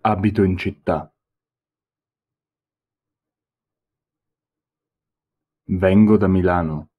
Abito in città. Vengo da Milano.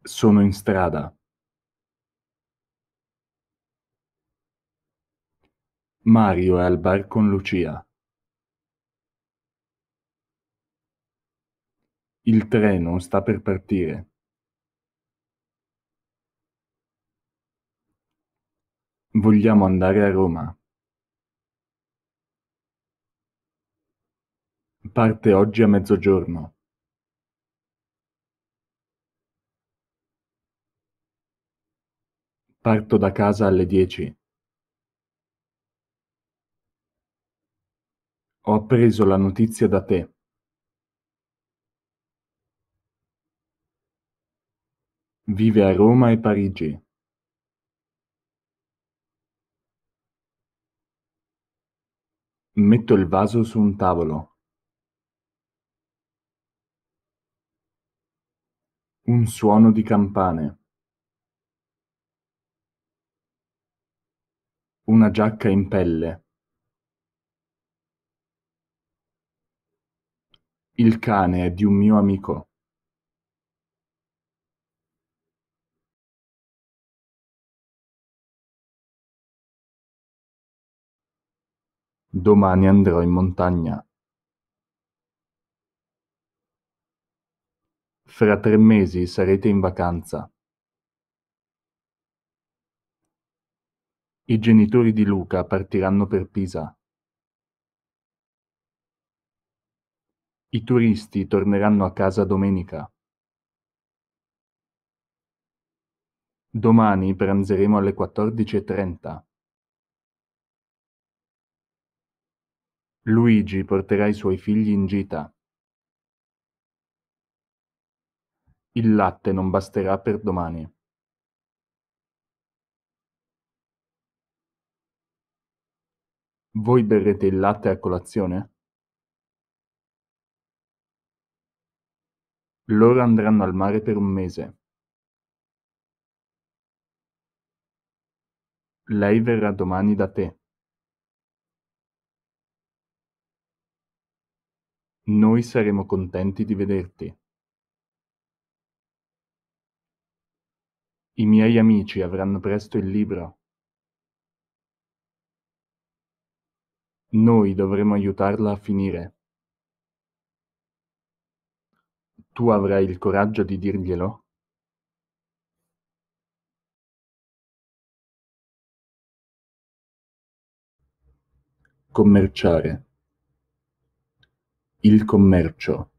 Sono in strada. Mario è al bar con Lucia. Il treno sta per partire. Vogliamo andare a Roma. Parte oggi a mezzogiorno. Parto da casa alle 10. Ho appreso la notizia da te. Vive a Roma e Parigi. Metto il vaso su un tavolo. Un suono di campane. Una giacca in pelle. Il cane è di un mio amico. Domani andrò in montagna. Fra tre mesi sarete in vacanza. I genitori di Luca partiranno per Pisa. I turisti torneranno a casa domenica. Domani pranzeremo alle 14.30. Luigi porterà i suoi figli in gita. Il latte non basterà per domani. Voi berrete il latte a colazione? Loro andranno al mare per un mese. Lei verrà domani da te. Noi saremo contenti di vederti. I miei amici avranno presto il libro. Noi dovremo aiutarla a finire. Tu avrai il coraggio di dirglielo? Commerciare il commercio,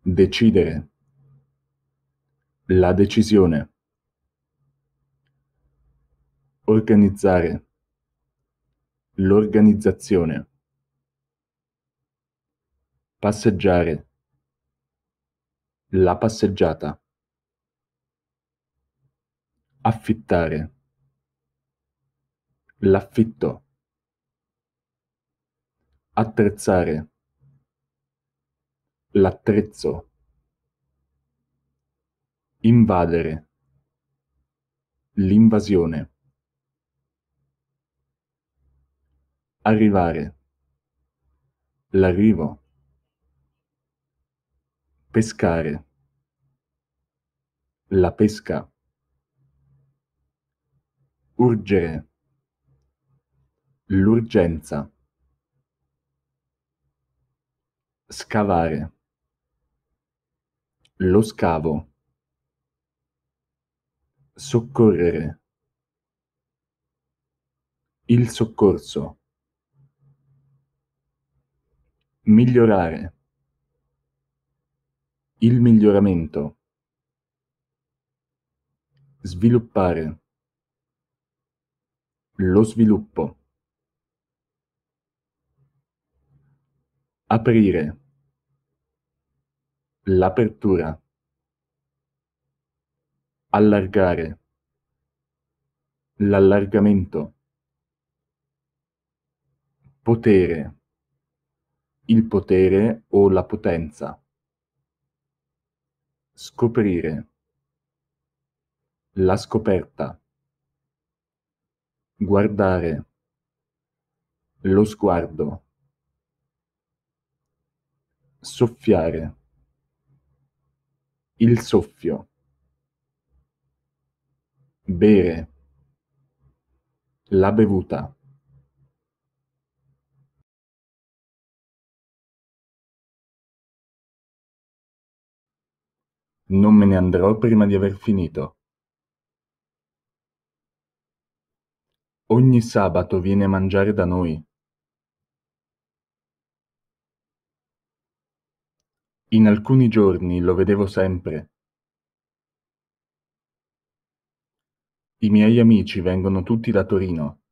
decidere, la decisione, organizzare, l'organizzazione, passeggiare, la passeggiata, affittare, l'affitto attrezzare l'attrezzo invadere l'invasione arrivare l'arrivo pescare la pesca urgere l'urgenza Scavare. Lo scavo. Soccorrere. Il soccorso. Migliorare. Il miglioramento. Sviluppare. Lo sviluppo. Aprire l'apertura, allargare, l'allargamento, potere, il potere o la potenza, scoprire, la scoperta, guardare, lo sguardo, soffiare il soffio, bere, la bevuta. Non me ne andrò prima di aver finito. Ogni sabato viene a mangiare da noi. In alcuni giorni lo vedevo sempre. I miei amici vengono tutti da Torino.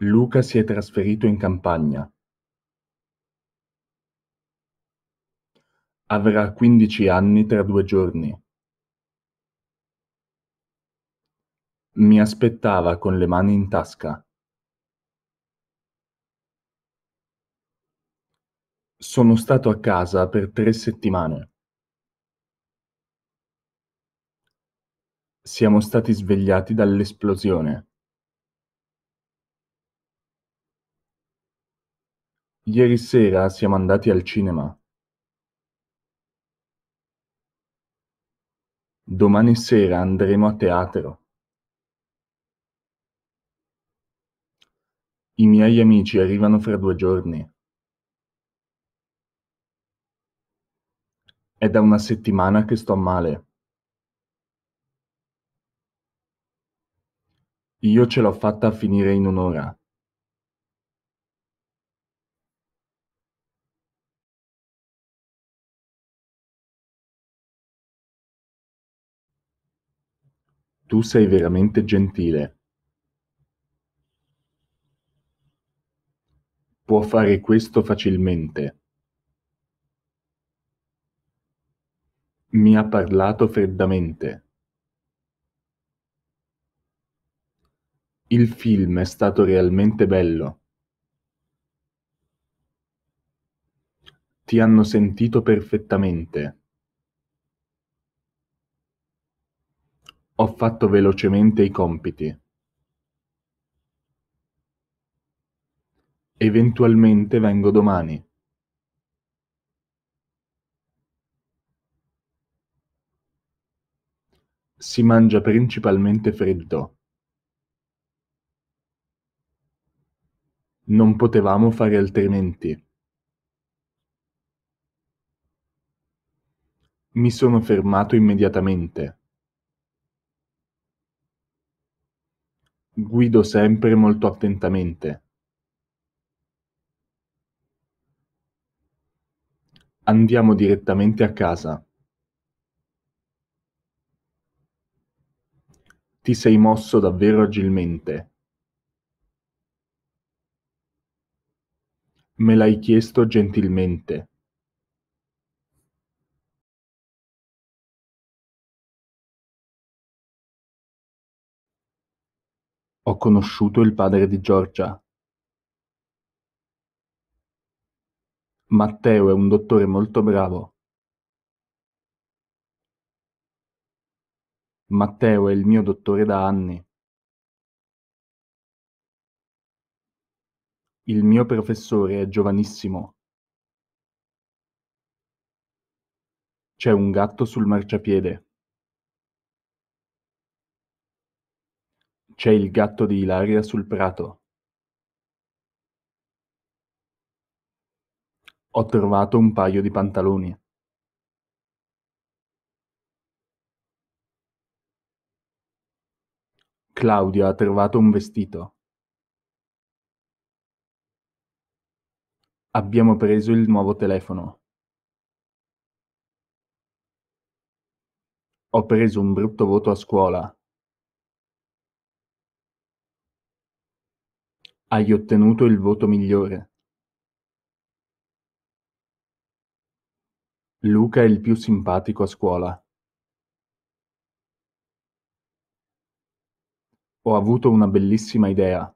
Luca si è trasferito in campagna. Avrà quindici anni tra due giorni. Mi aspettava con le mani in tasca. Sono stato a casa per tre settimane. Siamo stati svegliati dall'esplosione. Ieri sera siamo andati al cinema. Domani sera andremo a teatro. I miei amici arrivano fra due giorni. È da una settimana che sto male. Io ce l'ho fatta a finire in un'ora. Tu sei veramente gentile. Può fare questo facilmente. Mi ha parlato freddamente. Il film è stato realmente bello. Ti hanno sentito perfettamente. Ho fatto velocemente i compiti. Eventualmente vengo domani. Si mangia principalmente freddo. Non potevamo fare altrimenti. Mi sono fermato immediatamente. Guido sempre molto attentamente. Andiamo direttamente a casa. Ti sei mosso davvero agilmente. Me l'hai chiesto gentilmente. Ho conosciuto il padre di Giorgia. Matteo è un dottore molto bravo. Matteo è il mio dottore da anni. Il mio professore è giovanissimo. C'è un gatto sul marciapiede. C'è il gatto di Ilaria sul prato. Ho trovato un paio di pantaloni. Claudio ha trovato un vestito. Abbiamo preso il nuovo telefono. Ho preso un brutto voto a scuola. Hai ottenuto il voto migliore. Luca è il più simpatico a scuola. Ho avuto una bellissima idea.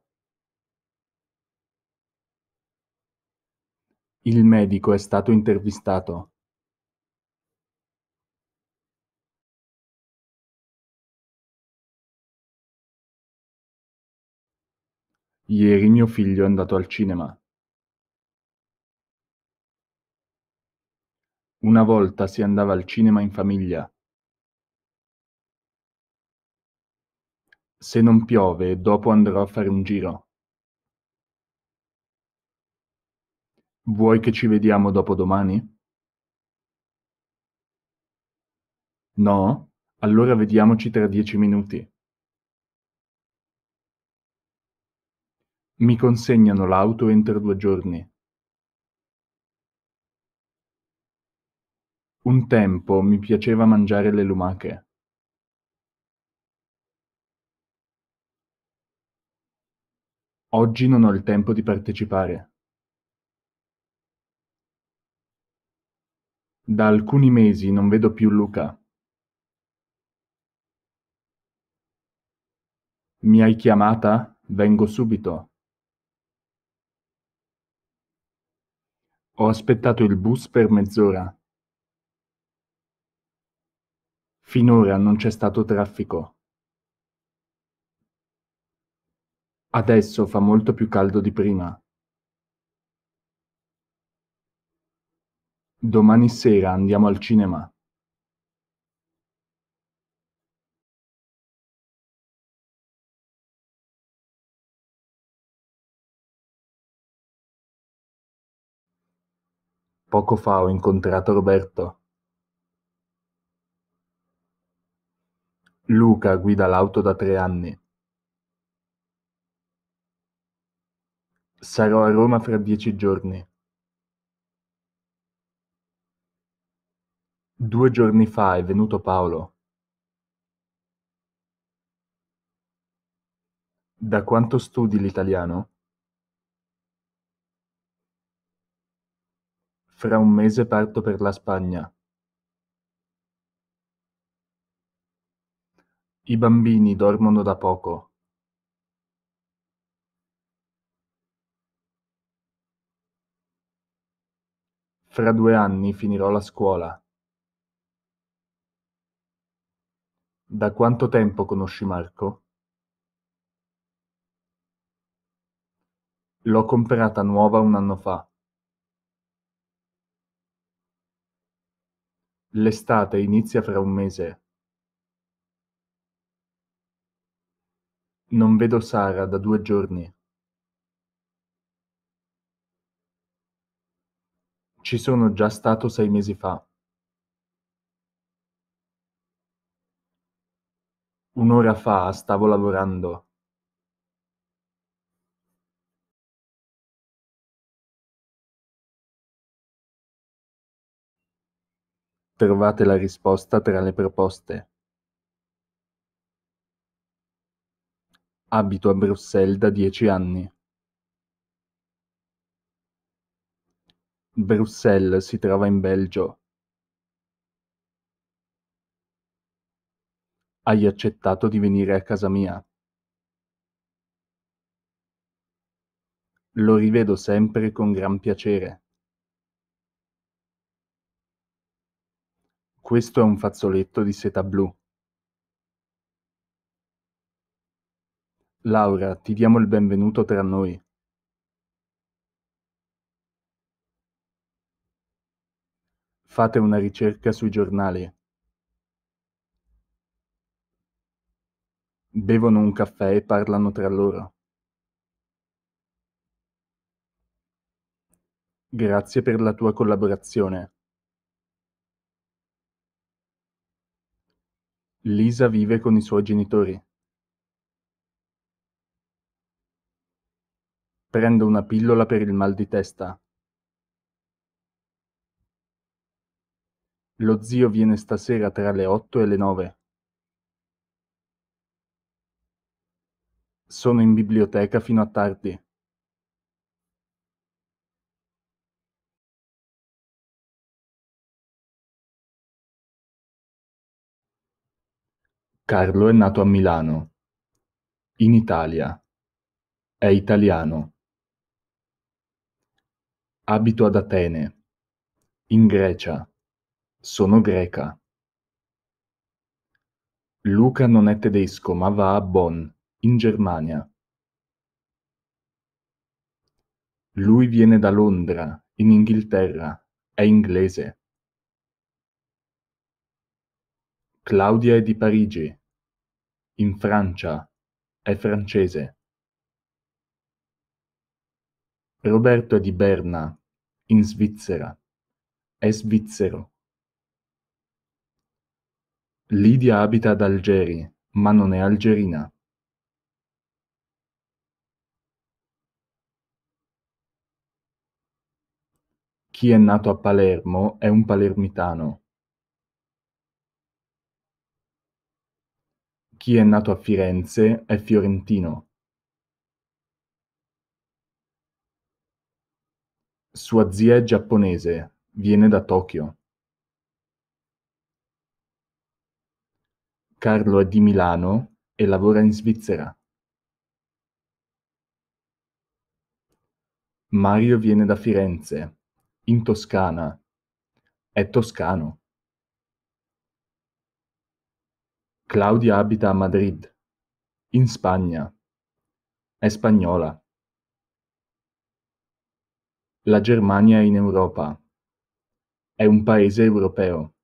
Il medico è stato intervistato. Ieri mio figlio è andato al cinema. Una volta si andava al cinema in famiglia. Se non piove, dopo andrò a fare un giro. Vuoi che ci vediamo dopo domani? No? Allora vediamoci tra dieci minuti. Mi consegnano l'auto entro due giorni. Un tempo mi piaceva mangiare le lumache. Oggi non ho il tempo di partecipare. Da alcuni mesi non vedo più Luca. Mi hai chiamata? Vengo subito. Ho aspettato il bus per mezz'ora. Finora non c'è stato traffico. Adesso fa molto più caldo di prima. Domani sera andiamo al cinema. Poco fa ho incontrato Roberto. Luca guida l'auto da tre anni. Sarò a Roma fra dieci giorni. Due giorni fa è venuto Paolo. Da quanto studi l'italiano? Fra un mese parto per la Spagna. I bambini dormono da poco. Fra due anni finirò la scuola. Da quanto tempo conosci Marco? L'ho comprata nuova un anno fa. L'estate inizia fra un mese. Non vedo Sara da due giorni. Ci sono già stato sei mesi fa. Un'ora fa stavo lavorando. Trovate la risposta tra le proposte. Abito a Bruxelles da dieci anni. Bruxelles si trova in Belgio. Hai accettato di venire a casa mia. Lo rivedo sempre con gran piacere. Questo è un fazzoletto di seta blu. Laura, ti diamo il benvenuto tra noi. Fate una ricerca sui giornali. Bevono un caffè e parlano tra loro. Grazie per la tua collaborazione. Lisa vive con i suoi genitori. Prendo una pillola per il mal di testa. Lo zio viene stasera tra le otto e le nove. Sono in biblioteca fino a tardi. Carlo è nato a Milano, in Italia. È italiano. Abito ad Atene, in Grecia. Sono greca. Luca non è tedesco ma va a Bonn, in Germania. Lui viene da Londra, in Inghilterra, è inglese. Claudia è di Parigi, in Francia, è francese. Roberto è di Berna, in Svizzera, è svizzero. Lidia abita ad Algeri, ma non è algerina. Chi è nato a Palermo è un palermitano. Chi è nato a Firenze è fiorentino. Sua zia è giapponese, viene da Tokyo. Carlo è di Milano e lavora in Svizzera. Mario viene da Firenze, in Toscana. È toscano. Claudia abita a Madrid, in Spagna. È spagnola. La Germania è in Europa. È un paese europeo.